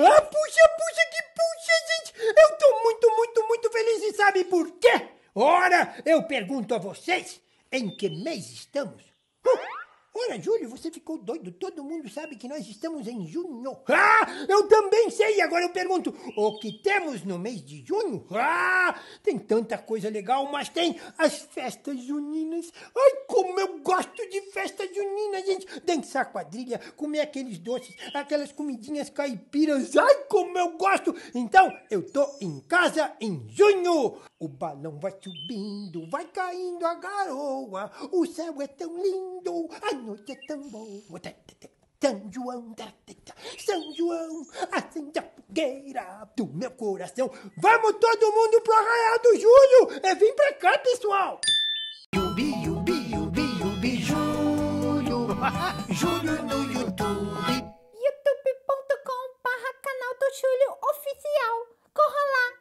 Ah, puxa, puxa, que puxa, gente! Eu tô muito, muito, muito feliz e sabe por quê? Ora, eu pergunto a vocês, em que mês estamos? Uh! Ora, Júlio, você ficou doido. Todo mundo sabe que nós estamos em junho. Ah, eu também sei. Agora eu pergunto, o que temos no mês de junho? Ah, tem tanta coisa legal, mas tem as festas juninas. Ai, de festa junina, gente. Dançar quadrilha, comer aqueles doces, aquelas comidinhas caipiras. Ai, como eu gosto! Então, eu tô em casa em junho. O balão vai subindo, vai caindo a garoa. O céu é tão lindo, a noite é tão boa. São João, São João, acende a fogueira do meu coração. Vamos todo mundo pro Arraial do Júlio! É, vim pra cá, pessoal! Yubi, yubi. Júlio no YouTube. youtube.com barra canal do Júlio Oficial. Corra lá!